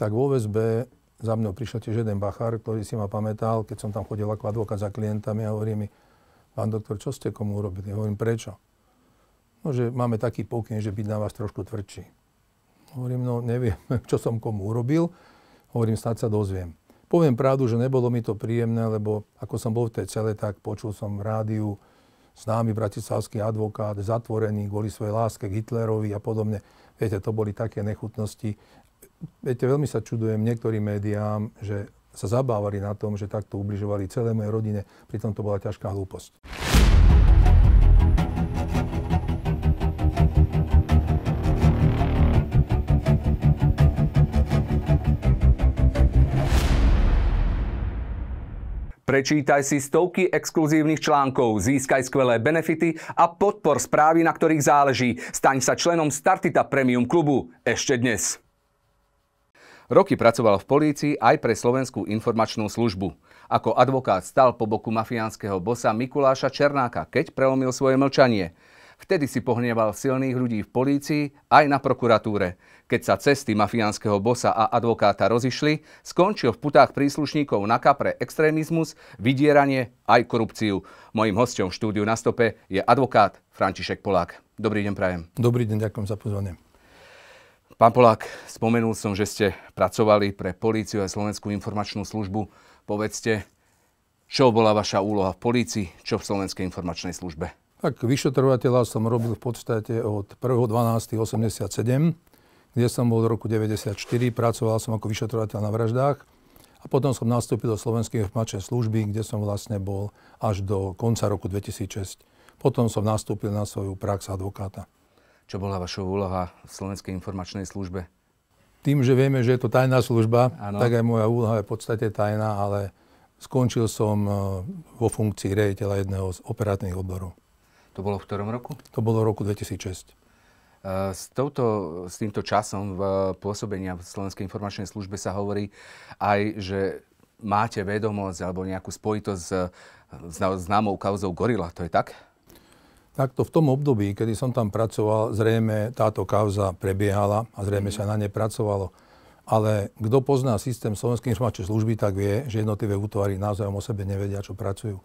tak vo VSB za mnou prišiel tiež jeden bachár, ktorý si ma pamätal, keď som tam chodil ako advokát za klientami a hovorí mi, pán doktor, čo ste komu urobili? Hovorím, prečo? No, že máme taký pokyn, že byť na vás trošku tvrdší. Hovorím, no neviem, čo som komu urobil. Hovorím, snad sa dozviem. Poviem pravdu, že nebolo mi to príjemné, lebo ako som bol v tej cele, tak počul som v rádiu známy bratislavský advokát, zatvorený kvôli svojej láske k Hitlerovi a podobne. Viete, to boli také nechutnosti, viete, veľmi sa čudujem niektorým médiám, že sa zabávali na tom, že takto ubližovali celé mojej rodine. Pritom to bola ťažká hlúposť. Prečítaj si stovky exkluzívnych článkov, získaj skvelé benefity a podpor správy, na ktorých záleží. Staň sa členom Startita Premium klubu ešte dnes. Roky pracoval v polícii aj pre Slovenskú informačnú službu. Ako advokát stal po boku mafiánskeho bosa Mikuláša Černáka, keď prelomil svoje mlčanie. Vtedy si pohneval silných ľudí v polícii aj na prokuratúre. Keď sa cesty mafiánskeho bosa a advokáta rozišli, skončil v putách príslušníkov NAKA pre extrémizmus, vydieranie aj korupciu. Mojím hostom v štúdiu na stope je advokát František Polák. Dobrý deň, prajem. Dobrý deň, ďakujem za pozvanie. Pán Polák, spomenul som, že ste pracovali pre políciu a Slovenskú informačnú službu. Povedzte, čo bola vaša úloha v polícii, čo v Slovenskej informačnej službe? Tak vyšetrovateľa som robil v podstate od 1.12.87, kde som bol v roku 1994 pracoval som ako vyšetrovateľ na vraždách a potom som nastúpil do Slovenskej informačnej služby, kde som vlastne bol až do konca roku 2006. Potom som nastúpil na svoju prax advokáta. Čo bola vaša úloha v Slovenskej informačnej službe? Tým, že vieme, že je to tajná služba, ano. tak aj moja úloha je v podstate tajná, ale skončil som e, vo funkcii rejiteľa jedného z operátnych odborov. To bolo v ktorom roku? To bolo v roku 2006. E, s, touto, s týmto časom v e, pôsobenia v Slovenskej informačnej službe sa hovorí aj, že máte vedomosť alebo nejakú spojitosť s známou kauzou Gorila. To je tak? Takto v tom období, kedy som tam pracoval, zrejme táto kauza prebiehala a zrejme mhm. sa na ne pracovalo. Ale kto pozná systém Slovenskej informačnej služby, tak vie, že jednotlivé útvary naozaj o sebe nevedia, čo pracujú.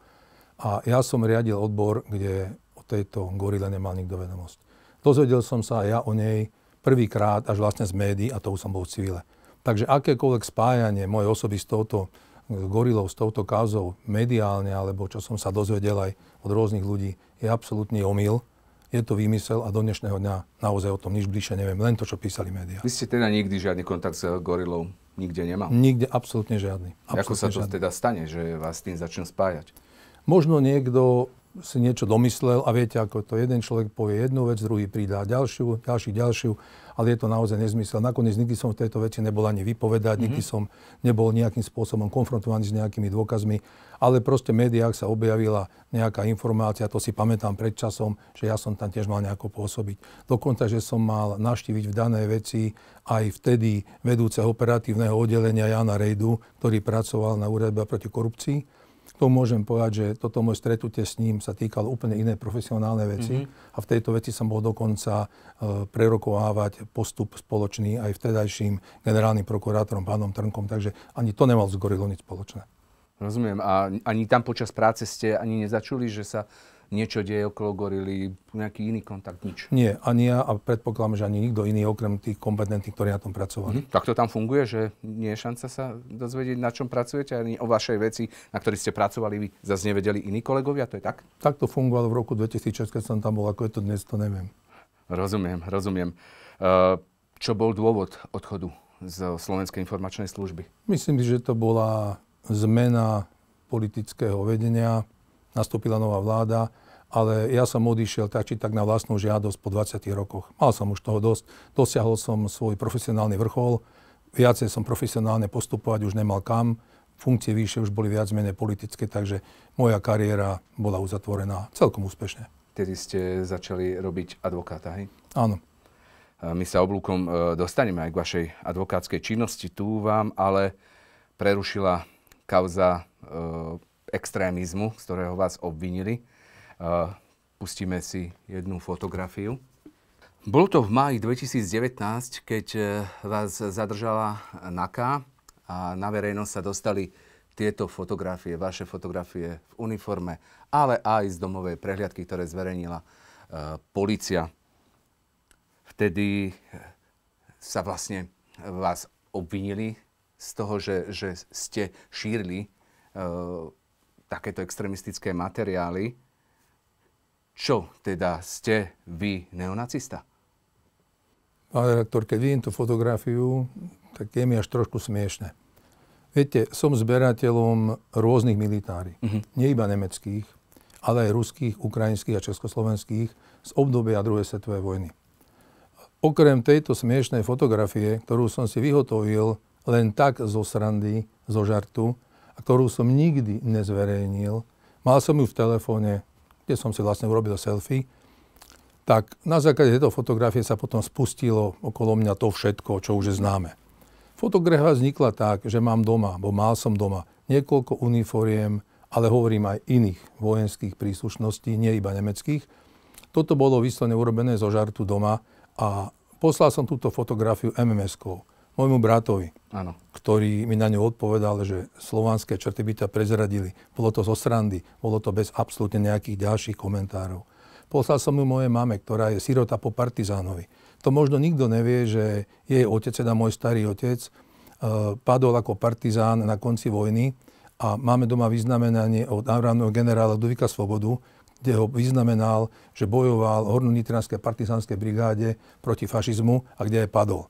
A ja som riadil odbor, kde o tejto gorile nemal nikto vedomosť. Dozvedel som sa ja o nej prvýkrát až vlastne z médií a to už som bol v civile. Takže akékoľvek spájanie mojej osoby s touto gorilov s touto kázou, mediálne, alebo čo som sa dozvedel aj od rôznych ľudí, je absolútny omyl. Je to výmysel a do dnešného dňa naozaj o tom nič bližšie neviem, len to, čo písali médiá. Vy ste teda nikdy žiadny kontakt s gorilou nikde nemal? Nikde, absolútne žiadny. Absolutne Ako sa to žiadny. teda stane, že vás s tým začnú spájať? Možno niekto si niečo domyslel a viete, ako to jeden človek povie jednu vec, druhý pridá ďalšiu, ďalší, ďalšiu ale je to naozaj nezmysel. Nakoniec nikdy som v tejto veci nebol ani vypovedať, mm-hmm. nikdy mhm. som nebol nejakým spôsobom konfrontovaný s nejakými dôkazmi, ale proste v médiách sa objavila nejaká informácia, to si pamätám pred časom, že ja som tam tiež mal nejako pôsobiť. Dokonca, že som mal naštíviť v danej veci aj vtedy vedúceho operatívneho oddelenia Jana Rejdu, ktorý pracoval na úrade proti korupcii to môžem povedať, že toto moje stretnutie s ním sa týkalo úplne iné profesionálne veci mm-hmm. a v tejto veci som bol dokonca e, prerokovávať postup spoločný aj vtedajším generálnym prokurátorom pánom Trnkom, takže ani to nemal s gorilou nič spoločné. Rozumiem. A ani tam počas práce ste ani nezačuli, že sa niečo deje okolo gorily, nejaký iný kontakt, nič. Nie, ani ja a predpokladám, že ani nikto iný, okrem tých kompetentných, ktorí na tom pracovali. Mm-hmm. Tak to tam funguje, že nie je šanca sa dozvedieť, na čom pracujete, ani o vašej veci, na ktorej ste pracovali vy, zase nevedeli iní kolegovia, to je tak? Tak to fungovalo v roku 2006, keď som tam bol, ako je to dnes, to neviem. Rozumiem, rozumiem. E, čo bol dôvod odchodu z Slovenskej informačnej služby? Myslím si, že to bola zmena politického vedenia, nastúpila nová vláda, ale ja som odišiel tak či tak na vlastnú žiadosť po 20 rokoch. Mal som už toho dosť, dosiahol som svoj profesionálny vrchol, viacej som profesionálne postupovať už nemal kam, funkcie vyššie už boli viac menej politické, takže moja kariéra bola uzatvorená celkom úspešne. Tedy ste začali robiť advokáta, hej? Áno. My sa oblúkom e, dostaneme aj k vašej advokátskej činnosti tu vám, ale prerušila kauza e, extrémizmu, z ktorého vás obvinili. Uh, pustíme si jednu fotografiu. Bolo to v máji 2019, keď eh, vás zadržala NAKA a na verejnosť sa dostali tieto fotografie, vaše fotografie v uniforme, ale aj z domovej prehliadky, ktoré zverejnila e, policia. Vtedy sa vlastne vás obvinili z toho, že, že ste šírili e, takéto extremistické materiály. Čo teda ste vy neonacista? Pán redaktor, keď vidím tú fotografiu, tak je mi až trošku smiešne. Viete, som zberateľom rôznych militári. uh-huh. Mhm. Nie iba nemeckých, ale aj ruských, ukrajinských a československých z obdobia druhej svetovej vojny. Okrem tejto smiešnej fotografie, ktorú som si vyhotovil len tak zo srandy, zo žartu, a ktorú som nikdy nezverejnil, mal som ju v telefóne, kde som si vlastne urobil selfie, tak na základe tejto fotografie sa potom spustilo okolo mňa to všetko, čo už je známe. Fotografia vznikla tak, že mám doma, bo mal som doma niekoľko uniforiem, ale hovorím aj iných vojenských príslušností, nie iba nemeckých. Toto bolo vyslovene urobené zo žartu doma a poslal som túto fotografiu MMS-kou, môjmu bratovi. Áno ktorý mi na ňu odpovedal, že slovanské črty by ťa prezradili. Bolo to zo srandy, bolo to bez absolútne nejakých ďalších komentárov. Poslal som ju mojej mame, ktorá je sirota po partizánovi. To možno nikto nevie, že jej otec, teda môj starý otec, eh, padol ako partizán na konci vojny a máme doma vyznamenanie od návraného generála Duvika Svobodu, kde ho vyznamenal, že bojoval v hornonitranskej partizánskej brigáde proti fašizmu a kde aj padol.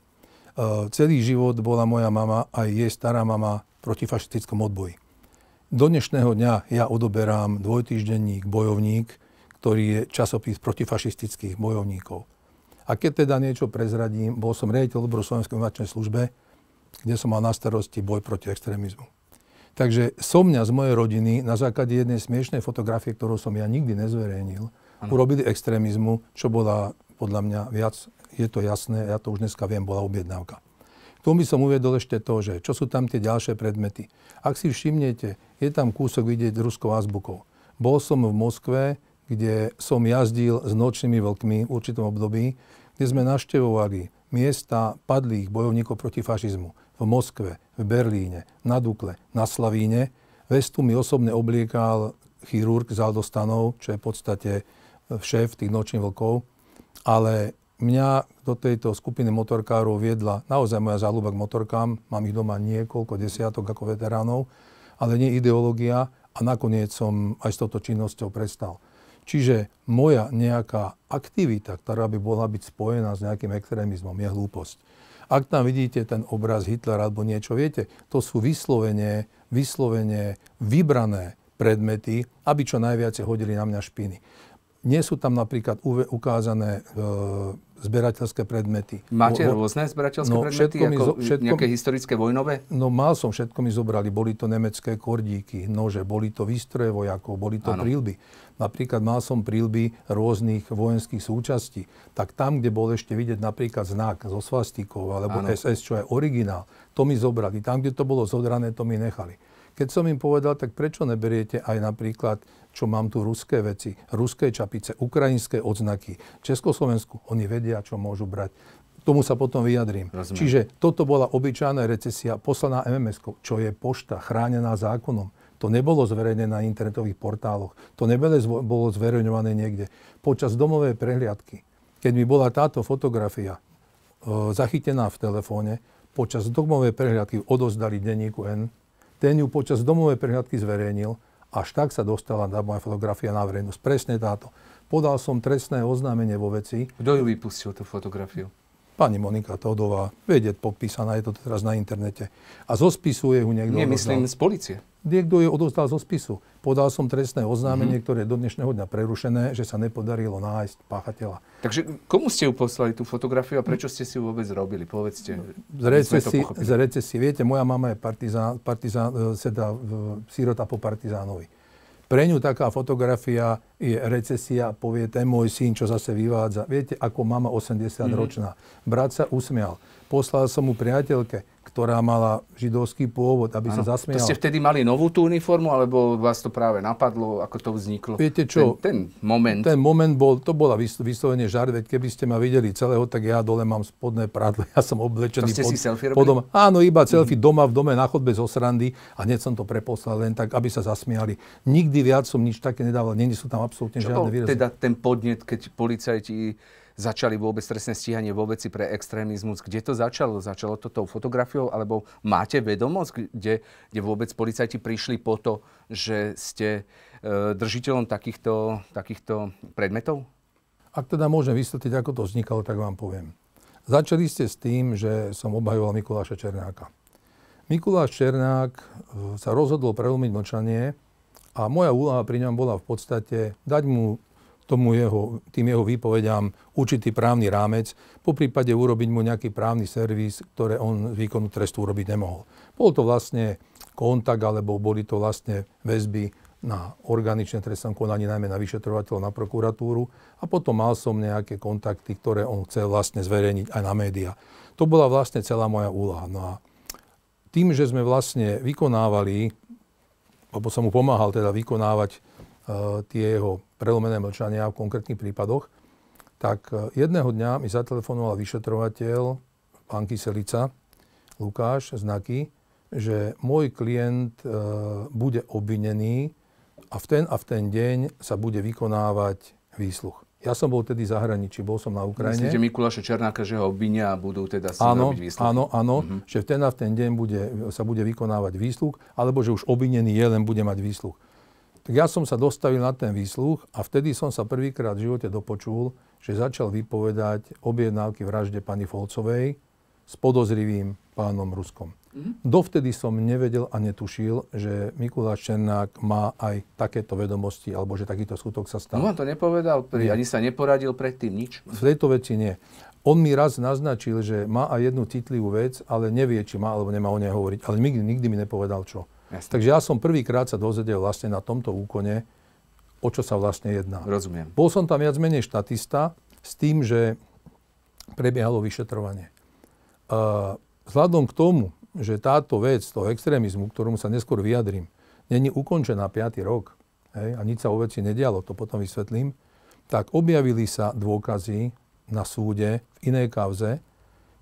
Eh, celý život bola moja mama aj jej stará mama proti fašistickom odboji. Do dnešného dňa ja odoberám dvojtýždenník Bojovník, ktorý je časopis protifašistických bojovníkov. A keď teda niečo prezradím, bol som riaditeľ odboru Slovenskej informačnej službe, kde som mal na starosti boj proti extrémizmu. Takže som mňa z mojej rodiny na základe jednej smiešnej fotografie, ktorú som ja nikdy nezverejnil, ano. urobili extrémizmu, čo bola podľa mňa viac je to jasné, ja to už dneska viem, bola objednávka. tomu by som uvedol ešte to, že čo sú tam tie ďalšie predmety. Ak si všimnete, je tam kúsok vidieť ruskou azbukou. Bol som v Moskve, kde som jazdil s nočnými vlkmi v určitom období, kde sme naštevovali miesta padlých bojovníkov proti fašizmu v Moskve, v Berlíne, na Dukle, na Slavíne. Vestu mi osobne obliekal chirurg z Aldostanov, čo je v podstate šéf tých nočných vlkov, ale mňa do tejto skupiny motorkárov viedla naozaj moja záľuba k motorkám. Mám ich doma niekoľko desiatok ako veteránov, ale nie ideológia a nakoniec som aj s touto činnosťou prestal. Čiže moja nejaká aktivita, ktorá by bola byť spojená s nejakým extrémizmom, je hlúposť. Ak tam vidíte ten obraz Hitlera alebo niečo, viete, to sú vyslovene, vyslovene vybrané predmety, aby čo najviac hodili na mňa špiny nie sú tam napríklad uve, ukázané e, zberateľské predmety. Máte vo, rôzne zberateľské no, predmety, ako zo, všetko, nejaké historické vojnové? No mal som, všetko mi zobrali. Boli to nemecké kordíky, nože, boli to výstroje vojakov, boli to ano. prílby. Napríklad mal som prílby rôznych vojenských súčastí. Tak tam, kde bol ešte vidieť napríklad znak zo svastikov alebo ano. SS, čo je originál, to mi zobrali. Tam, kde to bolo zodrané, to mi nechali. Keď som im povedal, tak prečo neberiete aj napríklad čo mám tu ruské veci, ruské čapice, ukrajinské odznaky, Československu, oni vedia, čo môžu brať. Tomu sa potom vyjadrím. Rozumiem. Čiže toto bola obyčajná recesia poslaná mms čo je pošta chránená zákonom. To nebolo zverejnené na internetových portáloch. To nebolo bolo zverejňované niekde. Počas domovej prehliadky, keď mi bola táto fotografia e, zachytená v telefóne, počas domovej prehliadky odozdali denníku N, ten ju počas domovej prehľadky zverejnil. Až tak sa dostala tá moja fotografia na verejnosť. Presne táto. Podal som trestné oznámenie vo veci. Kto ju vypustil, tú fotografiu? Pani Monika Todová, vedie podpísaná, je to teraz na internete. A zo spisu je ju niekto... Nemyslím odozdal. z policie. Niekto ju odostal zo spisu. Podal som trestné oznámenie, mm-hmm. ktoré je do dnešného dňa prerušené, že sa nepodarilo nájsť páchateľa. Takže komu ste ju poslali tú fotografiu a prečo ste si ju vôbec robili? Povedzte. No, z recesi, z recesi. Viete, moja mama je partizán, partizán, teda, e, sírota po partizánovi. Pre ňu taká fotografia je recesia, povie ten môj syn, čo zase vyvádza. Viete, ako mama 80-ročná. Mm-hmm. Brat sa usmial. Poslal som mu priateľke, ktorá mala židovský pôvod, aby ano. sa zasmiala. To ste vtedy mali novú tú uniformu, alebo vás to práve napadlo, ako to vzniklo? Viete čo? Ten, ten moment. Ten moment bol, to bola vyslovene žar, veď keby ste ma videli celého, tak ja dole mám spodné prádlo, ja som oblečený. To ste pod, si selfie robili? Podom, Áno, iba mhm. selfie mm-hmm. doma, v dome na chodbe zo srandy a hneď som to preposlal len tak, aby sa zasmiali. Nikdy viac som nič také nedával, není sú tam absolútne Čo žiadne výrazy. teda ten podnet, keď policajti začali vôbec trestné stíhanie vo veci pre extrémizmus. Kde to začalo? Začalo to tou fotografiou? Alebo máte vedomosť, kde, kde vôbec policajti prišli po to, že ste e, držiteľom takýchto, takýchto predmetov? Ak teda môžem vysvetliť, ako to vznikalo, tak vám poviem. Začali ste s tým, že som obhajoval Mikuláša Černáka. Mikuláš Černák e, sa rozhodol prelomiť mlčanie a moja úloha pri ňom bola v podstate dať mu tomu jeho, tým jeho výpovediam určitý právny rámec, po prípade urobiť mu nejaký právny servis, ktoré on z výkonu trestu urobiť nemohol. Bol to vlastne kontakt, alebo boli to vlastne väzby na organičné trestné konanie, najmä na vyšetrovateľov, na prokuratúru a potom mal som nejaké kontakty, ktoré on chcel vlastne zverejniť aj na médiá. To bola vlastne celá moja úloha. No a tým, že sme vlastne vykonávali lebo som mu pomáhal teda vykonávať e, tie jeho prelomené mlčania v konkrétnych prípadoch, tak e, jedného dňa mi zatelefonoval vyšetrovateľ pán kyselica Lukáš Znaky, že môj klient e, bude obvinený a v ten a v ten deň sa bude vykonávať výsluch. Ja som bol tedy zahraničí, bol som na Ukrajine. Myslíte Mikuláša Černáka, že ho obvinia a budú teda si áno, robiť výsluch? Áno, áno, uh-huh. že v ten a v ten deň bude, sa bude vykonávať výsluch, alebo že už obvinený je, len bude mať výsluch. Tak ja som sa dostavil na ten výsluch a vtedy som sa prvýkrát v živote dopočul, že začal vypovedať objednávky vražde pani Folcovej, s podozrivým pánom Ruskom. Mm-hmm. Dovtedy som nevedel a netušil, že Mikuláš Černák má aj takéto vedomosti, alebo že takýto skutok sa stal. No on to nepovedal, pri, ani sa neporadil predtým nič. V tejto veci nie. On mi raz naznačil, že má aj jednu citlivú vec, ale nevie, či má alebo nemá o nej hovoriť. Ale nikdy, nikdy mi nepovedal čo. Jasne. Takže ja som prvýkrát sa dozvedel vlastne na tomto úkone, o čo sa vlastne jedná. Rozumiem. Bol som tam viac menej štatista s tým, že prebiehalo vyšetrovanie vzhľadom k tomu, že táto vec toho extrémizmu, ktorom sa neskôr vyjadrím, není ukončená 5. rok hej, a nič sa o veci nedialo, to potom vysvetlím, tak objavili sa dôkazy na súde v inej kauze,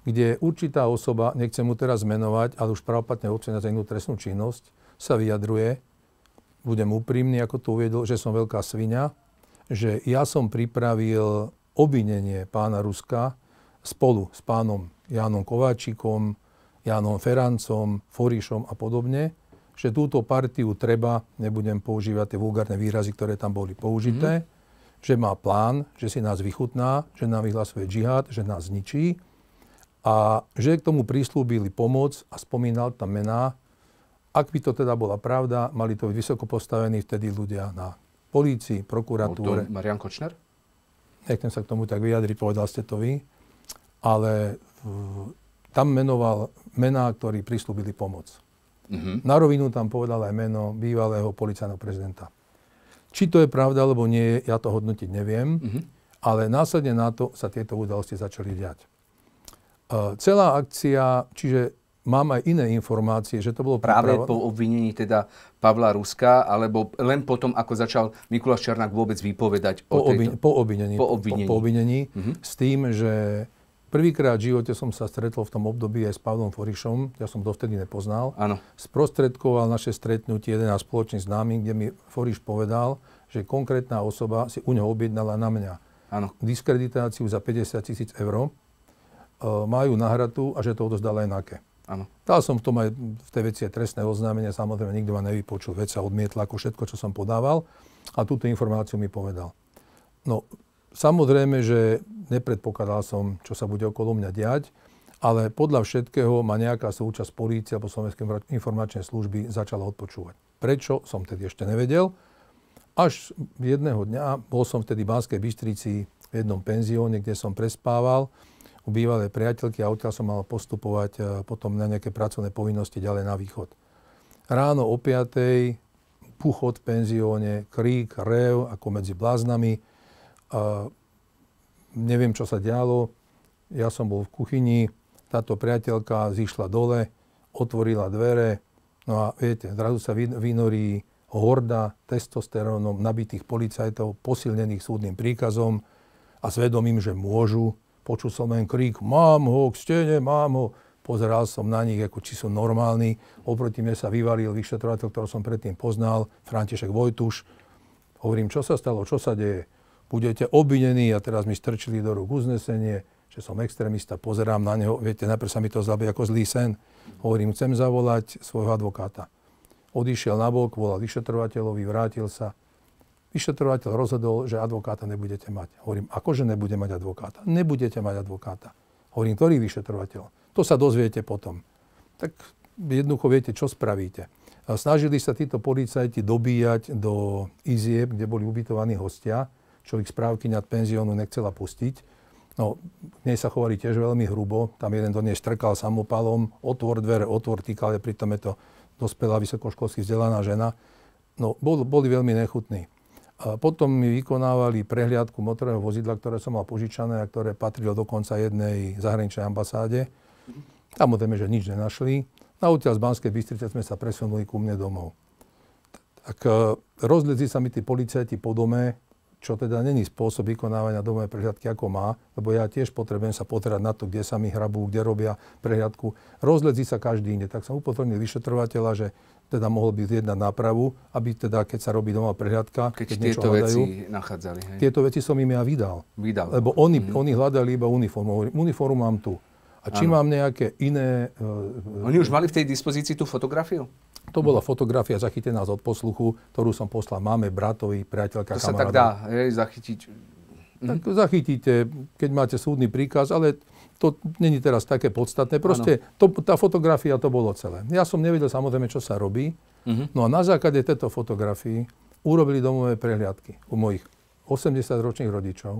kde určitá osoba, nechcem mu teraz menovať, ale už pravopatne odsúdená za inú trestnú činnosť, sa vyjadruje, budem úprimný, ako to uviedol, že som veľká svinia, že ja som pripravil obvinenie pána Ruska spolu s pánom Jánom Kováčikom, Jánom Ferancom, Forišom a podobne, že túto partiu treba, nebudem používať tie vulgárne výrazy, ktoré tam boli použité, mm-hmm. že má plán, že si nás vychutná, že nám vyhlasuje džihad, že nás zničí a že k tomu prislúbili pomoc a spomínal tam mená. Ak by to teda bola pravda, mali to byť vysoko postavení vtedy ľudia na polícii, prokuratúre. Marian Kočner? Nechcem sa k tomu tak vyjadriť, povedal ste to vy. Ale tam menoval mená, ktorí prislúbili pomoc. Uh-huh. Na rovinu tam povedal aj meno bývalého policajného prezidenta. Či to je pravda, alebo nie, ja to hodnotiť neviem, uh-huh. ale následne na to sa tieto udalosti začali diať. Uh, celá akcia, čiže mám aj iné informácie, že to bolo... Práve po obvinení teda Pavla Ruska, alebo len potom, ako začal Mikuláš Černák vôbec vypovedať o po tejto... Po obvinení. Po obvinení. Po, po obvinení Uh-huh. S tým, že Prvýkrát v živote som sa stretol v tom období aj s Pavlom Forišom, ja som dovtedy nepoznal. Áno. Sprostredkoval naše stretnutie jeden a spoločný námi, kde mi Foriš povedal, že konkrétna osoba si u neho objednala na mňa Áno. diskreditáciu za 50 tisíc eur, e, majú nahradu a že to odozdala aj NAKE. Áno. Dal som v tom aj v tej veci trestné oznámenie, samozrejme nikto ma nevypočul, vec sa odmietla ako všetko, čo som podával a túto informáciu mi povedal. No, Samozrejme, že nepredpokladal som, čo sa bude okolo mňa diať, ale podľa všetkého ma nejaká súčasť polície alebo Slovenskej informačnej služby začala odpočúvať. Prečo som tedy ešte nevedel. Až jedného dňa, bol som vtedy v Banskej Bystrici v jednom penzióne, kde som prespával u bývalej priateľky a odtiaľ som mal postupovať e, potom na nejaké pracovné povinnosti ďalej na východ. Ráno o 5. puchot v penzióne, krík, rev, ako medzi bláznami. A neviem, čo sa dialo. Ja som bol v kuchyni, táto priateľka zišla dole, otvorila dvere. No a viete, zrazu sa vynorí horda testosterónom nabitých policajtov, posilnených súdnym príkazom a svedomím, že môžu. Počul som len krík, mám ho, k stene, mám ho. Pozeral som na nich, ako či sú normálni. Oproti mne sa vyvalil vyšetrovateľ, ktorého som predtým poznal, František Vojtuš. Hovorím, čo sa stalo, čo sa deje? budete obvinení a teraz mi strčili do rúk uznesenie, že som extrémista, pozerám na neho, viete, najprv sa mi to zdá ako zlý sen. Hovorím, chcem zavolať svojho advokáta. Odišiel bok, volal vyšetrovateľovi, vrátil sa. Vyšetrovateľ rozhodol, že advokáta nebudete mať. Hovorím, akože nebude mať advokáta? Nebudete mať advokáta. Hovorím, ktorý vyšetrovateľ? To sa dozviete potom. Tak jednoducho viete, čo spravíte. Snažili sa títo policajti dobíjať do izieb, kde boli ubytovaní hostia čo ich správky nad penziónu nechcela pustiť. No, k nej sa chovali tiež veľmi hrubo. Tam jeden do nej štrkal samopalom, otvor dvere, otvor týkale, pritom je to dospelá vysokoškolsky vzdelaná žena. No, bol, boli veľmi nechutní. A potom mi vykonávali prehliadku motorového vozidla, ktoré som mal požičané a ktoré patrilo dokonca jednej zahraničnej ambasáde. Tam o že nič nenašli. Na útiaľ z Banskej Bystrice sme sa presunuli ku mne domov. Tak e, rozlezli sa mi tí policajti po dome, čo teda není spôsob vykonávania domovej prehľadky ako má, lebo ja tiež potrebujem sa poterať na to, kde sa mi hrabú, kde robia prehľadku. Rozledzí sa každý inde. Tak som upozornil vyšetrovateľa, že teda mohol byť jedna nápravu, aby teda, keď sa robí doma prehľadka, keď, keď tieto hľadajú, veci nachádzali. Hej. Tieto veci som im ja vydal. Vydal. Lebo oni, mm. oni hľadali iba uniformu. Uniformu mám tu. A či ano. mám nejaké iné... E, e, Oni už mali v tej dispozícii tú fotografiu? To bola fotografia zachytená z odposluchu, ktorú som poslal máme, bratovi, priateľka, To kamaráda. sa tak dá hej, zachytiť. Mhm. Tak mhm. zachytíte, keď máte súdny príkaz, ale to není teraz také podstatné. Proste to, tá fotografia to bolo celé. Ja som nevedel samozrejme, čo sa robí. Mhm. No a na základe tejto fotografii urobili domové prehliadky u mojich 80-ročných rodičov,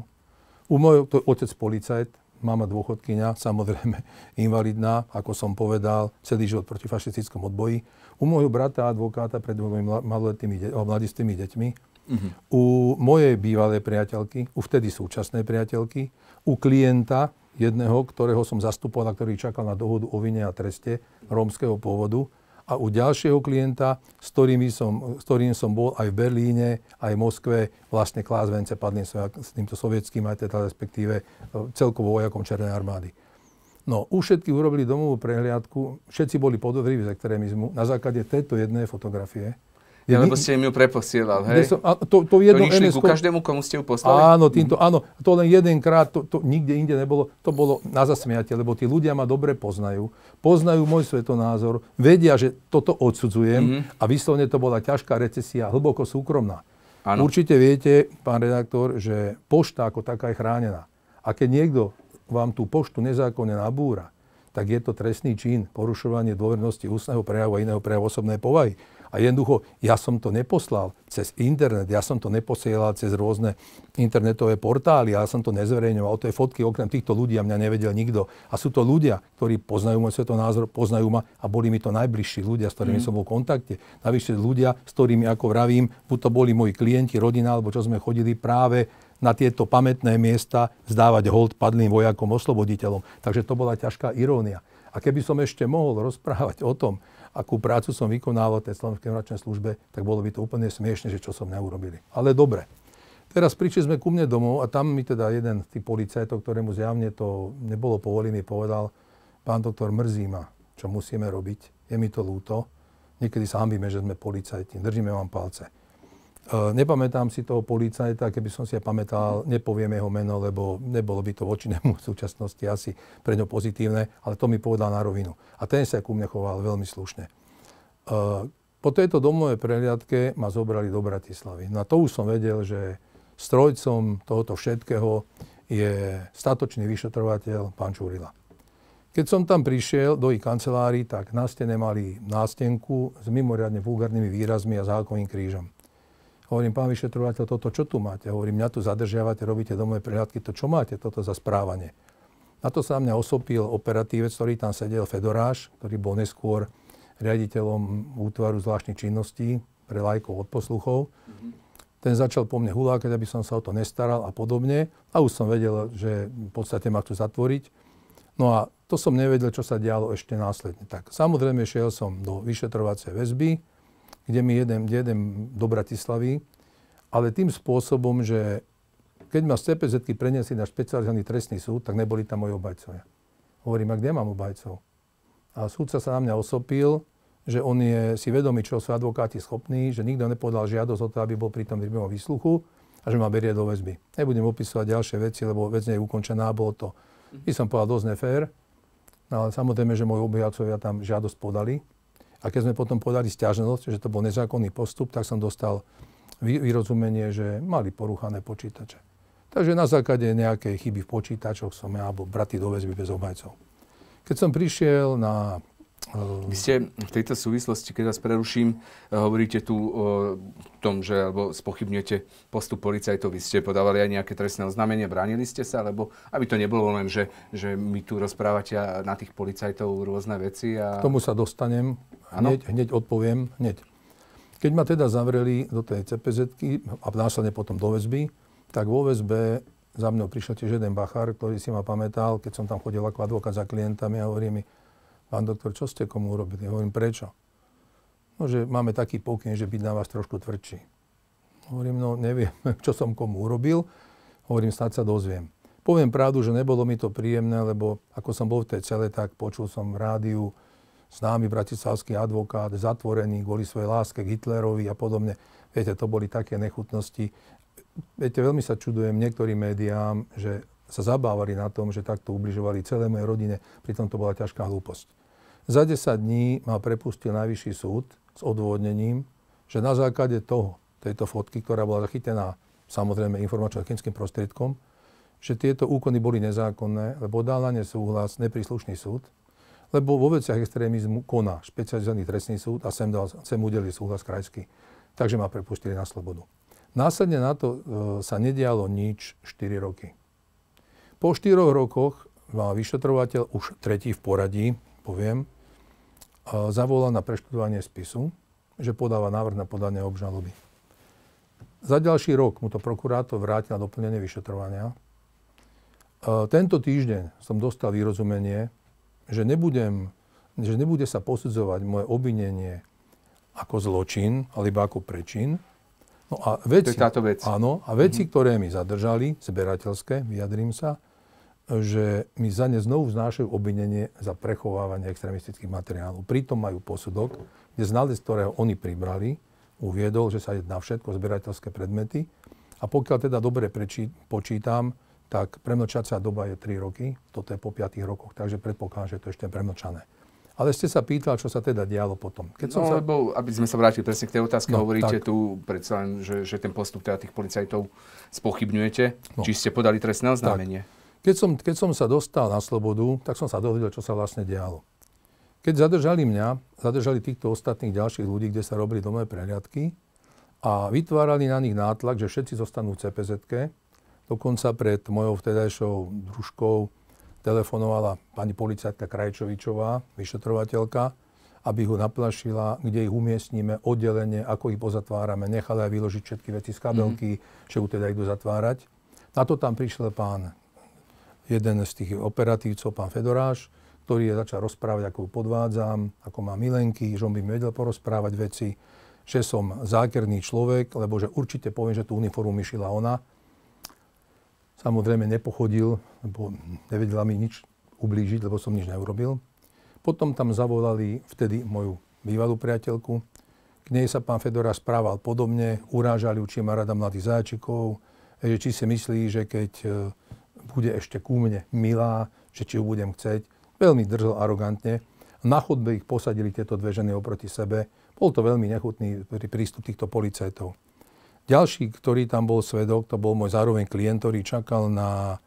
u môjho, to je otec policajt, mama dôchodkyňa, samozrejme invalidná, ako som povedal, celý život proti fašistickom odboji. U môjho brata advokáta pred dvomi mladistými deťmi, uh-huh. u mojej bývalej priateľky, u vtedy súčasnej priateľky, u klienta jedného, ktorého som zastupoval a ktorý čakal na dohodu o vine a treste rómskeho pôvodu, a u ďalšieho klienta, s, som, s ktorým som bol aj v Berlíne, aj v Moskve, vlastne klázvence padli s týmto sovietským, aj teda respektíve e, celkovo vojakom Černej armády. No, už všetky urobili domovú prehliadku, všetci boli podozriví z extrémizmu na základe tejto jednej fotografie, ja, lebo ste im ju preposielal, hej? Som, a to, to, jedno to ku každému, komu ste ju poslali? Áno, týmto, áno. To len jedenkrát, to, to nikde inde nebolo. To bolo na zasmiate, lebo tí ľudia ma dobre poznajú. Poznajú môj svetonázor, vedia, že toto odsudzujem mm-hmm. a vyslovne to bola ťažká recesia, hlboko súkromná. Ano. Určite viete, pán redaktor, že pošta ako taká je chránená. A keď niekto vám tú poštu nezákonne nabúra, tak je to trestný čin, porušovanie dôvernosti ústneho prejavu a iného prejavu osobnej povahy. A jednoducho, ja som to neposlal cez internet, ja som to neposielal cez rôzne internetové portály, ja som to nezverejňoval. To je fotky okrem týchto ľudí a mňa nevedel nikto. A sú to ľudia, ktorí poznajú môj svetonázor, poznajú ma a boli mi to najbližší ľudia, s ktorými mm. som bol v kontakte. Navyše ľudia, s ktorými, ako vravím, buď to boli moji klienti, rodina, alebo čo sme chodili práve na tieto pamätné miesta zdávať hold padlým vojakom, osloboditeľom. Takže to bola ťažká irónia. A keby som ešte mohol rozprávať o tom, akú prácu som vykonával tej slovenskej mračnej službe, tak bolo by to úplne smiešne, že čo som neurobili. Ale dobre. Teraz prišli sme ku mne domov a tam mi teda jeden z tých policajtov, ktorému zjavne to nebolo povolené, povedal, pán doktor, mrzí ma, čo musíme robiť, je mi to lúto. Niekedy sa hambíme, že sme policajti, držíme vám palce. E, nepamätám si toho policajta, keby som si ja pamätal, nepoviem jeho meno, lebo nebolo by to voči nemu v súčasnosti asi pre ňo pozitívne, ale to mi povedal na rovinu. A ten sa ku mne choval veľmi slušne. E, po tejto domovej prehliadke ma zobrali do Bratislavy. Na no to už som vedel, že strojcom tohoto všetkého je statočný vyšetrovateľ pán Čurila. Keď som tam prišiel do ich kancelárii, tak na stene mali nástenku s mimoriadne vulgárnymi výrazmi a zákonným krížom. Hovorím, pán vyšetrovateľ, toto čo tu máte? Hovorím, mňa tu zadržiavate, robíte domové prehľadky, to čo máte toto za správanie? Na to sa mňa osopil operatívec, ktorý tam sedel, Fedoráš, ktorý bol neskôr riaditeľom útvaru zvláštnych činností pre lajkov od posluchov. Ten začal po mne hulákať, aby som sa o to nestaral a podobne. A už som vedel, že v podstate ma chcú zatvoriť. No a to som nevedel, čo sa dialo ešte následne. Tak samozrejme šiel som do vyšetrovacej väzby, kde mi jedem, kde jedem do Bratislavy, ale tým spôsobom, že keď ma z cpz preniesli na špecializovaný trestný súd, tak neboli tam moji obajcovia. Hovorím, a kde mám obajcov? A súdca sa na mňa osopil, že on je si vedomý, čo sú advokáti schopní, že nikto nepodal žiadosť o to, aby bol pri tom dribom výsluchu a že ma berie do väzby. Nebudem opisovať ďalšie veci, lebo vec nie je ukončená, bolo to, mhm. by som povedal, dosť nefér. No ale samozrejme, že moji obajcovia tam žiadosť podali. A keď sme potom podali stiažnosť, že to bol nezákonný postup, tak som dostal vyrozumenie, že mali poruchané počítače. Takže na základe nejakej chyby v počítačoch som ja alebo braty do väzby bez obhajcov. Keď som prišiel na eh, vy ste v tejto súvislosti, keď vás preruším, eh, hovoríte tu o eh, tom, že alebo spochybňujete postup policajtov. Vy ste podávali aj nejaké trestné oznámenie, bránili ste sa, alebo aby to nebolo len, že, že mi tu rozprávate na tých policajtov rôzne veci. A... K tomu sa dostanem, Hneď, hneď odpoviem, hneď. Keď ma teda zavreli do tej cpz a následne potom do väzby, tak vo väzbe za mňou prišiel tiež jeden bachár, ktorý si ma pamätal, keď som tam chodil ako advokát za klientami a hovorí mi, pán doktor, čo ste komu urobili? Hovorím, prečo? No, že máme taký pokyn, že byť na vás trošku tvrdší. Hovorím, no neviem, čo som komu urobil. Hovorím, snad sa dozviem. Poviem pravdu, že nebolo mi to príjemné, lebo ako som bol v tej cele, tak počul som v rádiu známy bratislavský advokát, zatvorený kvôli svojej láske k Hitlerovi a podobne. Viete, to boli také nechutnosti. Viete, veľmi sa čudujem niektorým médiám, že sa zabávali na tom, že takto ubližovali celé mojej rodine, pritom to bola ťažká hlúposť. Za 10 dní ma prepustil najvyšší súd s odôvodnením, že na základe toho, tejto fotky, ktorá bola zachytená samozrejme informačno-technickým prostriedkom, že tieto úkony boli nezákonné, lebo dal na ne súhlas nepríslušný súd, lebo vo veciach extrémizmu koná špecializovaný trestný súd a sem, dal, sem udelil súhlas krajský. Takže ma prepustili na slobodu. Následne na to e, sa nedialo nič 4 roky. Po 4 rokoch ma vyšetrovateľ, už tretí v poradí, poviem, e, zavolal na preštudovanie spisu, že podáva návrh na podanie obžaloby. Za ďalší rok mu to prokurátor vráti na doplnenie vyšetrovania. E, tento týždeň som dostal vyrozumenie že, nebudem, že nebude sa posudzovať moje obvinenie ako zločin, alebo ako prečin. No a veci, to je táto vec. Áno, a veci, mm-hmm. ktoré mi zadržali, zberateľské, vyjadrím sa, že mi za ne znovu vznášajú obvinenie za prechovávanie extremistických materiálov. Pritom majú posudok, kde znalec, ktorého oni pribrali, uviedol, že sa jedná všetko zberateľské predmety. A pokiaľ teda dobre prečí, počítam, tak premlčacia doba je 3 roky, toto je po 5 rokoch, takže predpokladám, že to je ešte premlčané. Ale ste sa pýtali, čo sa teda dialo potom. Keď som no, sa... lebo, aby sme sa vrátili presne k tej otázke, no, hovoríte tak. tu predsa len, že, že ten postup teda tých policajtov spochybňujete, no. či ste podali trestné oznámenie. Keď som, keď som sa dostal na slobodu, tak som sa dozvedel, čo sa vlastne dialo. Keď zadržali mňa, zadržali týchto ostatných ďalších ľudí, kde sa robili domové prehliadky a vytvárali na nich nátlak, že všetci zostanú v cpz Dokonca pred mojou vtedajšou družkou telefonovala pani policajtka Krajčovičová, vyšetrovateľka, aby ho naplašila, kde ich umiestníme, oddelenie, ako ich pozatvárame, nechala aj vyložiť všetky veci z kabelky, mm-hmm. že ju teda idú zatvárať. Na to tam prišiel pán, jeden z tých operatívcov, pán Fedoráš, ktorý je začal rozprávať, ako ju podvádzam, ako má milenky, že on by mi vedel porozprávať veci, že som zákerný človek, lebo že určite poviem, že tú uniformu mi šila ona, Samozrejme nepochodil, lebo nevedela mi nič ublížiť, lebo som nič neurobil. Potom tam zavolali vtedy moju bývalú priateľku. K nej sa pán Fedora správal podobne, urážali ju, či má rada mladých záčikov, že či si myslí, že keď e, bude ešte ku mne milá, že či ju budem chceť. Veľmi drzel arogantne. Na chodbe ich posadili tieto dve ženy oproti sebe. Bol to veľmi nechutný prístup týchto policajtov. Ďalší, ktorý tam bol svedok, to bol môj zároveň klient, ktorý čakal na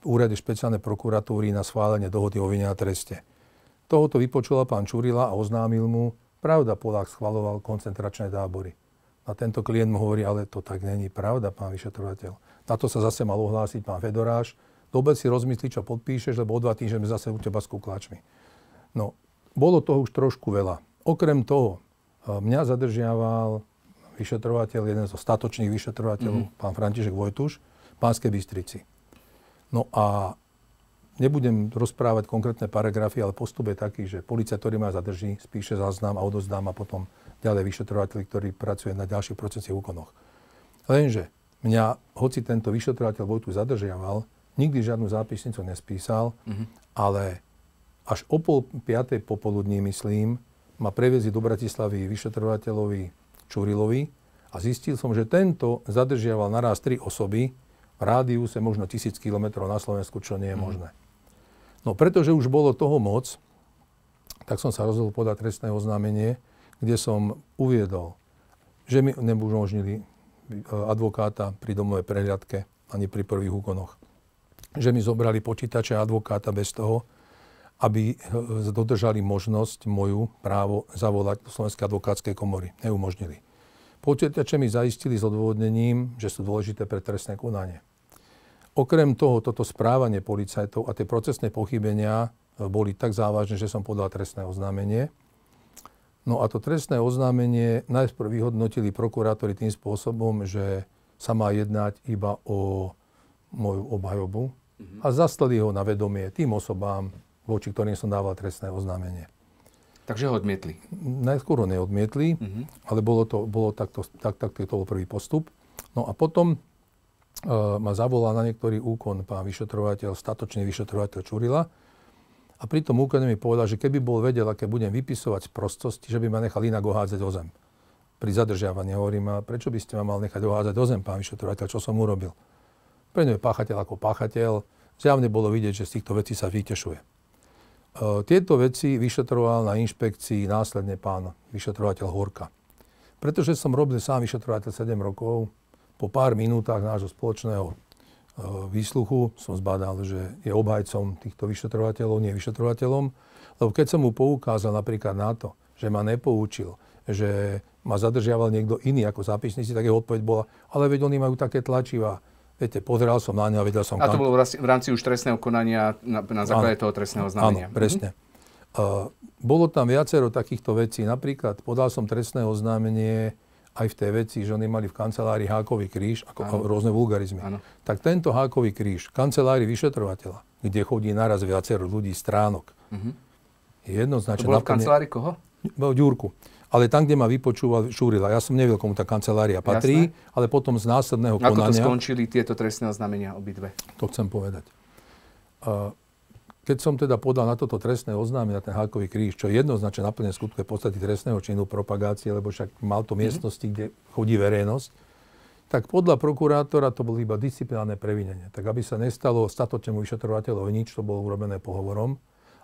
úrade špeciálnej prokuratúry na schválenie dohody o vine a treste. Tohoto vypočula pán Čurila a oznámil mu, pravda, Polák schvaloval koncentračné tábory. A tento klient mu hovorí, ale to tak není pravda, pán vyšetrovateľ. Na to sa zase mal ohlásiť pán Fedoráš. Dobre si rozmyslí, čo podpíšeš, lebo o dva týždne zase u teba s kuklačmi. No, bolo toho už trošku veľa. Okrem toho, e, mňa zadržiaval vyšetrovateľ, jeden zo statočných vyšetrovateľov, mm-hmm. pán František Vojtuš, Pánskej Bystrici. No a nebudem rozprávať konkrétne paragrafy, ale postup je taký, že policia, ktorý ma zadrží, spíše záznam a odozdám a potom ďalej vyšetrovateľ, ktorý pracuje na ďalších procesných úkonoch. Lenže mňa, hoci tento vyšetrovateľ Vojtu zadržiaval, nikdy žiadnu zápisnicu nespísal, mm-hmm. ale až o pol piatej popoludní, myslím, ma previezli do Bratislavy vyšetrovateľovi Čurilovi a zistil som, že tento zadržiaval naraz tri osoby v rádiuse možno tisíc kilometrov na Slovensku, čo nie je mhm. možné. No pretože už bolo toho moc, tak som sa rozhodol podať trestné oznámenie, kde som uviedol, že mi neumožnili e, advokáta pri domovej prehliadke ani pri prvých úkonoch. Že mi zobrali počítače advokáta bez toho, aby eh, dodržali možnosť moju právo zavolať do Slovenskej advokátskej komory. Neumožnili. Počítače mi zaistili s odôvodnením, že sú dôležité pre trestné konanie. Okrem toho, toto správanie policajtov a tie procesné pochybenia eh, boli tak závažné, že som podal trestné oznámenie. No a to trestné oznámenie najprv vyhodnotili prokurátori tým spôsobom, že sa má jednať iba o moju obhajobu mhm. a zastali ho na vedomie tým osobám, voči ktorým som dával trestné oznámenie. Takže ho odmietli? Najskôr ho neodmietli, uh-huh. ale bolo to, bolo takto, tak, tak, to bol prvý postup. No a potom uh, ma zavolal na niektorý úkon pán vyšetrovateľ, statočný vyšetrovateľ Čurila, a pri tom úkone mi povedal, že keby bol vedel, aké budem vypisovať z prostosti, že by ma nechal inak ohádzať o zem. Pri zadržiavaní hovorím, a prečo by ste ma mal nechať ohádzať o zem, pán vyšetrovateľ, čo som urobil? Pre ňo je páchateľ ako páchateľ. Zjavne bolo vidieť, že z týchto vecí sa vytešuje. E, tieto veci vyšetroval na inšpekcii následne pán vyšetrovateľ Horka. Pretože som robil sám vyšetrovateľ 7 rokov, po pár minútach nášho spoločného e, výsluchu som zbadal, že je obhajcom týchto vyšetrovateľov, nie vyšetrovateľom. Lebo keď som mu poukázal napríklad na to, že ma nepoučil, že ma zadržiaval niekto iný ako zápisníci, tak jeho odpoveď bola, ale veď oni majú také tlačivá, Viete, pozeral som na ňu a videl som... A to kam... bolo v rámci už trestného konania na, na základe áno, toho trestného znamenia. Áno, presne. Mm-hmm. Uh, bolo tam viacero takýchto vecí. Napríklad podal som trestné oznámenie aj v tej veci, že oni mali v kancelárii hákový kríž, ako ano. rôzne vulgarizmy. Ano. Tak tento hákový kríž v kancelárii vyšetrovateľa, kde chodí naraz viacero ľudí stránok, uh-huh. jednoznačne... To bolo v kancelárii koho? Ďurku ale tam, kde ma vypočúval Šúrila. Ja som nevedel, komu tá kancelária patrí, Jasné. ale potom z následného Ako konania... Ako to skončili tieto trestné oznámenia obidve? To chcem povedať. Keď som teda podal na toto trestné oznámenie, na ten hákový kríž, čo jednoznačne naplne skutkuje v podstate trestného činu propagácie, lebo však mal to mhm. miestnosti, mm-hmm. kde chodí verejnosť, tak podľa prokurátora to bolo iba disciplinárne previnenie. Tak aby sa nestalo statočnému vyšetrovateľovi nič, to bolo urobené pohovorom.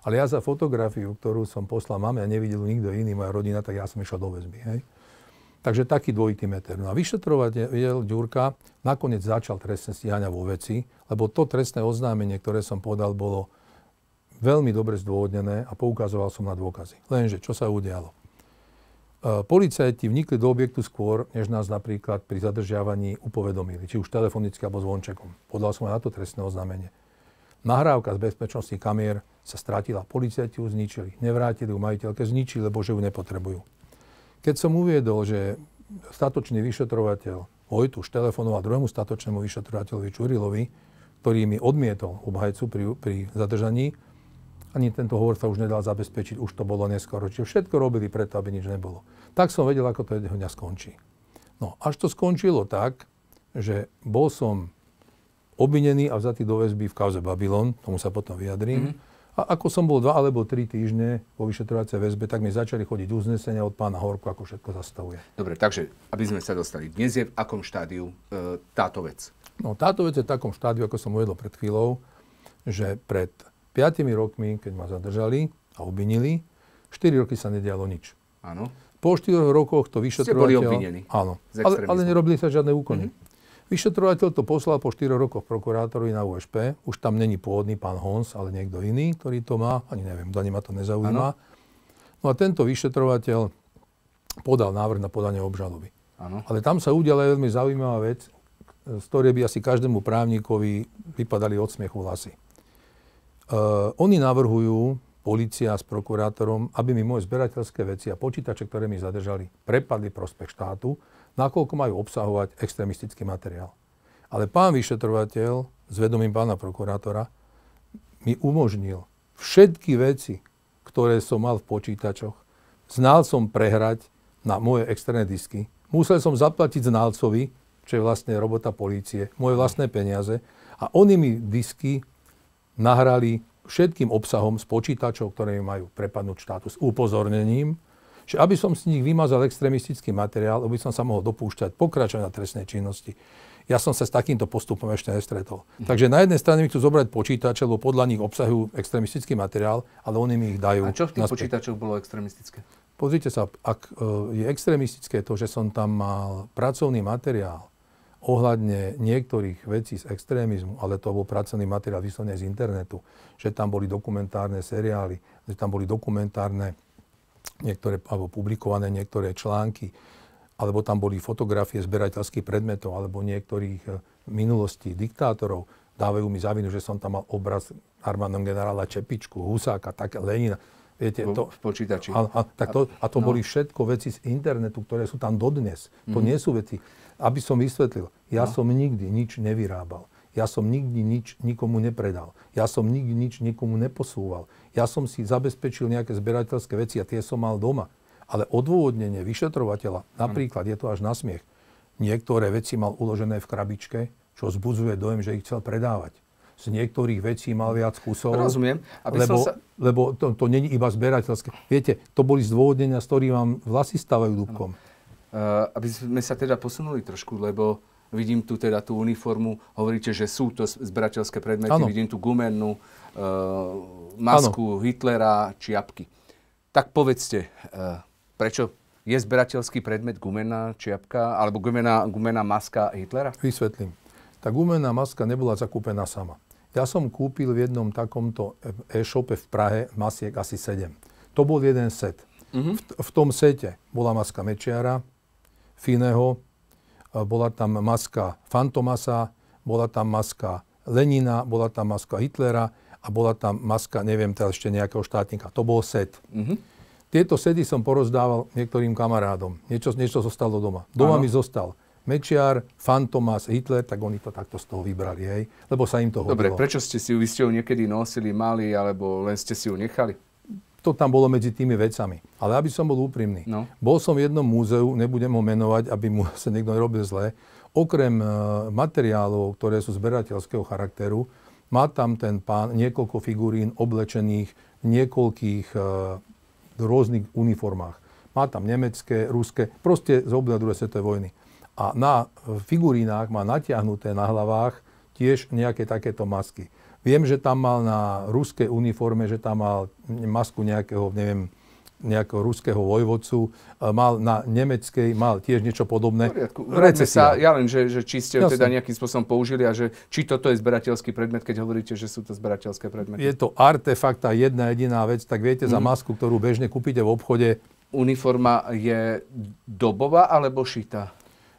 Ale ja za fotografiu, ktorú som poslal mame a nevidel nikto iný, moja rodina, tak ja som išiel do väzby. Hej. Takže taký dvojitý meter. No a vyšetrovateľ Ďurka nakoniec začal trestné stíhania vo veci, lebo to trestné oznámenie, ktoré som podal, bolo veľmi dobre zdôvodnené a poukazoval som na dôkazy. Lenže, čo sa udialo? E, policajti vnikli do objektu skôr, než nás napríklad pri zadržiavaní upovedomili, či už telefonicky alebo zvončekom. Podal som aj na to trestné oznámenie. Nahrávka z bezpečnostných kamier sa strátila. Policajti ju zničili. Nevrátili ju majiteľke, zničili, lebo že ju nepotrebujú. Keď som uviedol, že statočný vyšetrovateľ Vojtuš telefonoval druhému statočnému vyšetrovateľovi Čurilovi, ktorý mi odmietol obhajcu pri, pri zadržaní, ani tento hovor sa už nedal zabezpečiť, už to bolo neskoro. Čiže všetko robili preto, aby nič nebolo. Tak som vedel, ako to jedného dňa skončí. No, až to skončilo tak, že bol som obvinený a vzatý do väzby v kauze Babylon, tomu sa potom vyjadrím. Mm-hmm a ako som bol dva alebo tri týždne vo vyšetrovacej väzbe, tak mi začali chodiť uznesenia od pána Horku, ako všetko zastavuje. Dobre, takže aby sme sa dostali, dnes je v akom štádiu e, táto vec? No táto vec je v takom štádiu, ako som uvedol pred chvíľou, že pred 5 rokmi, keď ma zadržali a obvinili, 4 roky sa nedialo nič. Áno. Po 4 rokoch to vyšetrovateľ... Ste boli obvinení. Áno. Ale, ale nerobili sa žiadne úkony. Mm-hmm. Vyšetrovateľ to poslal po 4 rokoch prokurátorovi na USP. Už tam není pôvodný pán Hons, ale niekto iný, ktorý to má. Ani neviem, ani ma to nezaujíma. Ano. No a tento vyšetrovateľ podal návrh na podanie obžaloby. Ano. Ale tam sa udiala veľmi zaujímavá vec, z ktorej by asi každému právnikovi vypadali od smiechu vlasy. E, oni navrhujú, policia s prokurátorom, aby mi moje zberateľské veci a počítače, ktoré mi zadržali, prepadli prospech štátu, nakoľko majú obsahovať extrémistický materiál. Ale pán vyšetrovateľ, s vedomím pána prokurátora, mi umožnil všetky veci, ktoré som mal v počítačoch. Znal som prehrať na moje externé disky. Musel som zaplatiť znalcovi, čo je vlastne robota polície, moje vlastné peniaze. A oni mi disky nahrali všetkým obsahom z počítačov, ktoré majú prepadnúť štátu s upozornením, že aby som z nich vymazal extrémistický materiál, aby som sa mohol dopúšťať na trestnej činnosti. Ja som sa s takýmto postupom ešte nestretol. Mhm. Takže na jednej strane mi chcú zobrať počítače, lebo podľa nich obsahujú extrémistický materiál, ale oni mi ich dajú. A čo v tých naspäť. počítačoch bolo extrémistické? Pozrite sa, ak e, je extrémistické to, že som tam mal pracovný materiál ohľadne niektorých vecí z extrémizmu, ale to bol pracovný materiál vyslovene z internetu, že tam boli dokumentárne seriály, že tam boli dokumentárne niektoré, alebo publikované niektoré články, alebo tam boli fotografie zberateľských predmetov, alebo niektorých e, minulostí diktátorov, dávajú mi zavinu, že som tam mal obraz armádnom generála Čepičku, Husáka, také Lenina. Viete, to, v počítači. A, a, tak to, a to no. boli všetko veci z internetu, ktoré sú tam dodnes. Mm-hmm. To mhm. nie sú veci. Aby som vysvetlil, ja no. som nikdy nič nevyrábal. Ja som nikdy nič nikomu nepredal. Ja som nikdy nič nikomu neposúval. Ja som si zabezpečil nejaké zberateľské veci a tie som mal doma. Ale odôvodnenie vyšetrovateľa, napríklad, je to až na smiech. Niektoré veci mal uložené v krabičke, čo zbudzuje dojem, že ich chcel predávať z niektorých vecí mal viac kusov. Rozumiem. Aby lebo, sa... lebo to, to není iba zberateľské. Viete, to boli zdôvodnenia, z ktorých vám vlasy stávajú dúbkom. Uh, aby sme sa teda posunuli trošku, lebo vidím tu teda tú uniformu, hovoríte, že sú to zbrateľské predmety, ano. vidím tu gumennú e, eh, masku ano. Hitlera, čiapky. Tak povedzte, e, prečo je zberateľský predmet gumená čiapka alebo gumená, gumená maska Hitlera? Vysvetlím. Tá gumená maska nebola zakúpená sama. Ja som kúpil v jednom takomto e-, e-shope v Prahe masiek asi 7. To bol jeden set. Mm-hmm. V, v tom sete bola maska Mečiara, Fineho, Eh, bola tam maska Fantomasa, bola tam maska Lenina, bola tam maska Hitlera a bola tam maska, neviem teraz ešte nejakého štátnika. To bol set. Mm-hmm. Tieto sedy som porozdával niektorým kamarádom. Niečo, niečo zostalo doma. Doma ano. mi zostal Mečiar, Fantomas, Hitler, tak oni to takto z toho vybrali, hej? Lebo sa im to hodilo. Dobre, prečo ste si ju vy ste ju niekedy nosili, mali, alebo len ste si ju nechali? to tam bolo medzi tými vecami. Ale aby som bol úprimný, no. bol som v jednom múzeu, nebudem ho menovať, aby mu sa niekto nerobil zle, okrem e, materiálov, ktoré sú zberateľského charakteru, má tam ten pán niekoľko figurín oblečených v niekoľkých e, rôznych uniformách. Má tam nemecké, ruské, proste z obdobia druhej svetovej vojny. A na figurínach má natiahnuté na hlavách tiež nejaké takéto masky. Viem, že tam mal na ruskej uniforme, že tam mal masku nejakého, neviem, nejakého ruského vojvodcu, e, mal na nemeckej, mal tiež niečo podobné. Poriadku. Sa, ja len, že, že či ste ho teda nejakým spôsobom použili a že či toto je zberateľský predmet, keď hovoríte, že sú to zberateľské predmety. Je to artefakt a jedna jediná vec, tak viete, mm. za mhm. masku, ktorú bežne kúpite v obchode. Uniforma je dobová alebo šitá?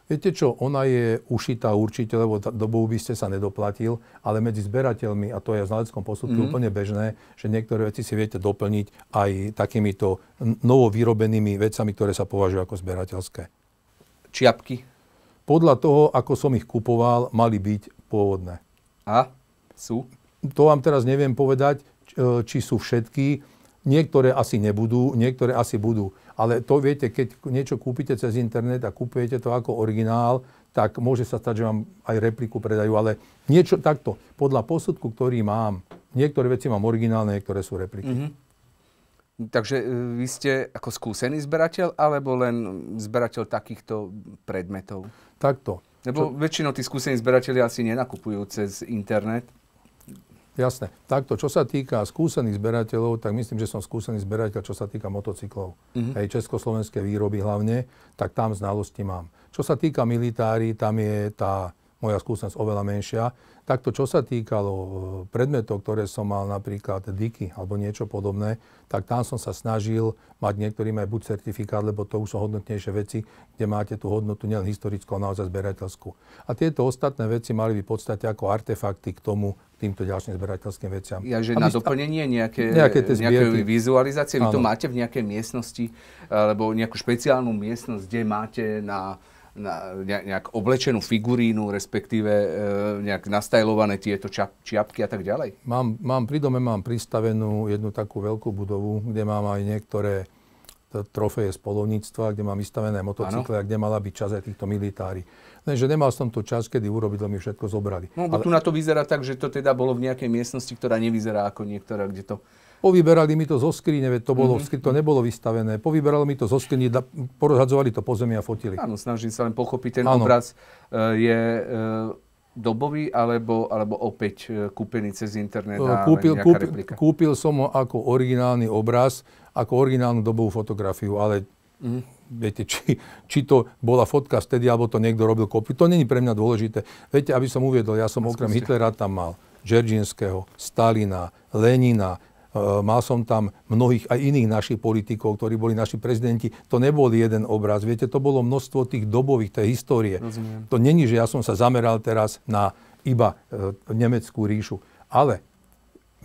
Viete čo, ona je ušitá určite, lebo dobu by ste sa nedoplatil, ale medzi zberateľmi, a to je v znaleckom posudku mm. úplne bežné, že niektoré veci si viete doplniť aj takýmito novovýrobenými vecami, ktoré sa považujú ako zberateľské. Čiapky? Podľa toho, ako som ich kupoval, mali byť pôvodné. A sú? To vám teraz neviem povedať, e, či sú všetky Niektoré asi nebudú, niektoré asi budú. Ale to viete, keď niečo kúpite cez internet a kúpujete to ako originál, tak môže sa stať, že vám aj repliku predajú. Ale niečo takto, podľa posudku, ktorý mám, niektoré veci mám originálne, niektoré sú repliky. Mm-hmm. Takže e, vy ste ako skúsený zberateľ, alebo len zberateľ takýchto predmetov? Takto. Lebo Čo... väčšinou tí skúsení zberateľi asi nenakupujú cez internet. Jasné. Takto, čo sa týka skúsených zberateľov, tak myslím, že som skúsený zberateľ, čo sa týka motocyklov. Mm-hmm. Hej, československé výroby hlavne, tak tam znalosti mám. Čo sa týka militári, tam je tá moja skúsenosť oveľa menšia. Takto, čo sa týkalo e, predmetov, ktoré som mal napríklad diky alebo niečo podobné, tak tam som sa snažil mať niektorým aj buď certifikát, lebo to už sú hodnotnejšie veci, kde máte tú hodnotu nielen historickú, ale naozaj zberateľskú. A tieto ostatné veci mali by v podstate ako artefakty k tomu, týmto ďalším zberateľským veciam. Ja, že na doplnenie nejaké, nejaké, nejaké vizualizácie, vy ano. to máte v nejakej miestnosti, alebo nejakú špeciálnu miestnosť, kde máte na na, nejak oblečenú figurínu, respektíve e, nejak nastajlované tieto čiap, čiapky a tak ďalej? Mám, mám pri dome mám pristavenú jednu takú veľkú budovu, kde mám aj niektoré trofeje z polovníctva, kde mám vystavené motocykle ano. a kde mala byť časť aj týchto militári. Lenže nemal som tu čas, kedy urobiť, mi všetko zobrali. No, Ale... tu na to vyzerá tak, že to teda bolo v nejakej miestnosti, ktorá nevyzerá ako niektorá, kde to Povyberali mi to zo skrine, to, bolo, mm-hmm. to nebolo vystavené. Povyberali mi to zo skrine, porozhadzovali to po zemi a fotili. Áno, snažím sa len pochopiť, ten ano. obraz e, je e, dobový alebo, alebo opäť e, kúpený cez internet e, kúpil, kúpil, kúpil som ho ako originálny obraz, ako originálnu dobovú fotografiu, ale mm. viete, či, či to bola fotka vtedy, alebo to niekto robil kopy, to není pre mňa dôležité. Viete, aby som uviedol, ja som no, okrem Hitlera tam mal Džeržinského, Stalina, Lenina, Eh, mal som tam mnohých aj iných našich politikov, ktorí boli naši prezidenti. To nebol jeden obraz. Viete, to bolo množstvo tých dobových, tej histórie. Rozumiem. To není, že ja som sa zameral teraz na iba eh, nemeckú ríšu. Ale,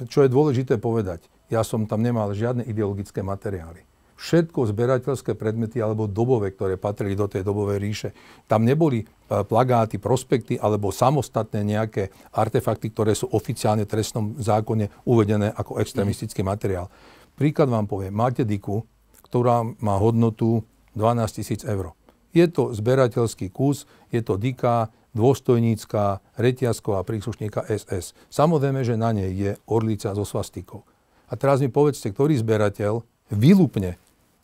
čo je dôležité povedať, ja som tam nemal žiadne ideologické materiály všetko zberateľské predmety alebo dobové, ktoré patrili do tej dobovej ríše. Tam neboli e, plagáty, prospekty alebo samostatné nejaké artefakty, ktoré sú oficiálne v trestnom zákone uvedené ako extremistický materiál. Príklad vám poviem. Máte diku, ktorá má hodnotu 12 tisíc eur. Je to zberateľský kus, je to dika, dôstojnícka, reťazková príslušníka SS. Samozrejme, že na nej je orlica so svastikou. A teraz mi povedzte, ktorý zberateľ vylúpne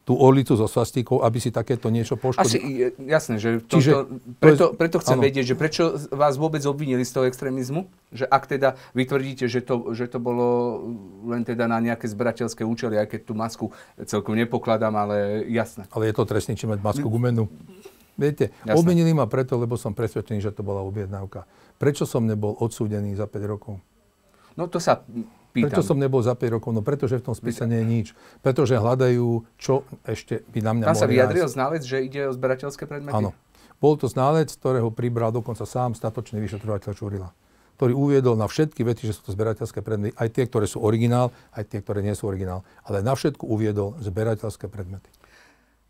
tú orlicu so svastíkou, aby si takéto niečo poškodil. Asi, jasné, že to, Čiže, to, preto, to je, preto chcem áno. vedieť, že prečo vás vôbec obvinili z toho extrémizmu? Že ak teda vy tvrdíte, že to, že to bolo len teda na nejaké zbrateľské účely, aj keď tú masku celkom nepokladám, ale jasné. Ale je to trestný či mať masku gumenu. Viete, jasné. obvinili ma preto, lebo som presvedčený, že to bola objednávka. Prečo som nebol odsúdený za 5 rokov? No to sa pýtam. Preto som nebol za 5 rokov, no pretože v tom spise nie je nič. Pretože hľadajú, čo ešte by na mňa Tam sa vyjadril znalec, že ide o zberateľské predmety? Áno. Bol to znalec, ktorého pribral dokonca sám statočný vyšetrovateľ Čurila ktorý uviedol na všetky veci, že sú to zberateľské predmety, aj tie, ktoré sú originál, aj tie, ktoré nie sú originál. Ale na všetko uviedol zberateľské predmety.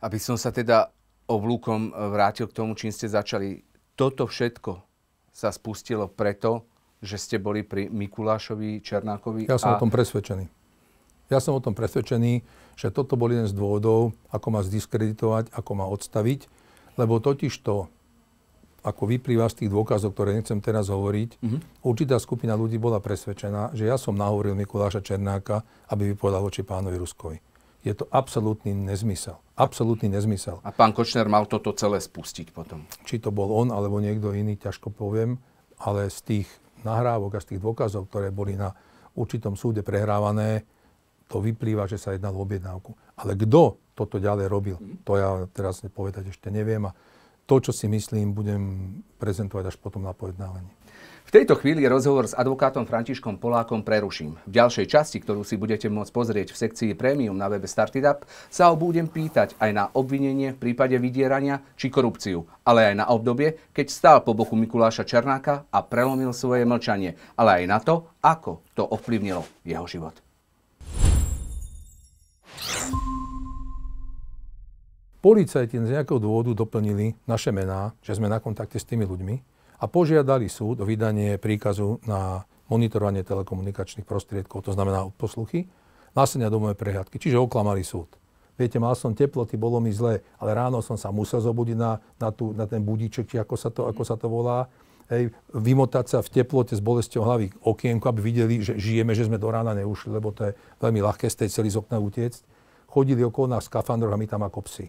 Aby som sa teda oblúkom vrátil k tomu, čím ste začali. Toto všetko sa spustilo preto, že ste boli pri Mikulášovi Černákovi? Ja som a... o tom presvedčený. Ja som o tom presvedčený, že toto bol jeden z dôvodov, ako ma zdiskreditovať, ako ma odstaviť, lebo totiž to, ako vyplýva z tých dôkazov, ktoré nechcem teraz hovoriť, mm-hmm. určitá skupina ľudí bola presvedčená, že ja som nahovoril Mikuláša Černáka, aby vypovedal voči pánovi Ruskovi. Je to absolútny nezmysel. Absolútny nezmysel. A pán Kočner mal toto celé spustiť potom? Či to bol on, alebo niekto iný, ťažko poviem, ale z tých nahrávok a z tých dôkazov, ktoré boli na určitom súde prehrávané, to vyplýva, že sa jednalo o objednávku. Ale kto toto ďalej robil, mhm. to ja teraz povedať ešte neviem a to, čo si myslím, budem prezentovať až potom na pojednávaní. V tejto chvíli rozhovor s advokátom Františkom Polákom preruším. V ďalšej časti, ktorú si budete môcť pozrieť v sekcii Premium na webe Startup sa ho budem pýtať aj na obvinenie v prípade vydierania či korupciu, ale aj na obdobie, keď stál po boku Mikuláša Černáka a prelomil svoje mlčanie, ale aj na to, ako to ovplyvnilo jeho život. Policajti z nejakého dôvodu doplnili naše mená, že sme na kontakte s tými ľuďmi a požiadali súd o vydanie príkazu na monitorovanie telekomunikačných prostriedkov, to znamená odposluchy, následne domové prehľadky, čiže oklamali súd. Viete, mal som teploty, bolo mi zle, ale ráno som sa musel zobudiť na, na, tú, na ten budíček, či ako sa to, ako sa to volá, hej, vymotať sa v teplote s bolestou hlavy okienku, aby videli, že žijeme, že sme do rána neušli, lebo to je veľmi ľahké z tej celý z okna utiecť. Chodili okolo nás v skafandroch a my tam ako psi.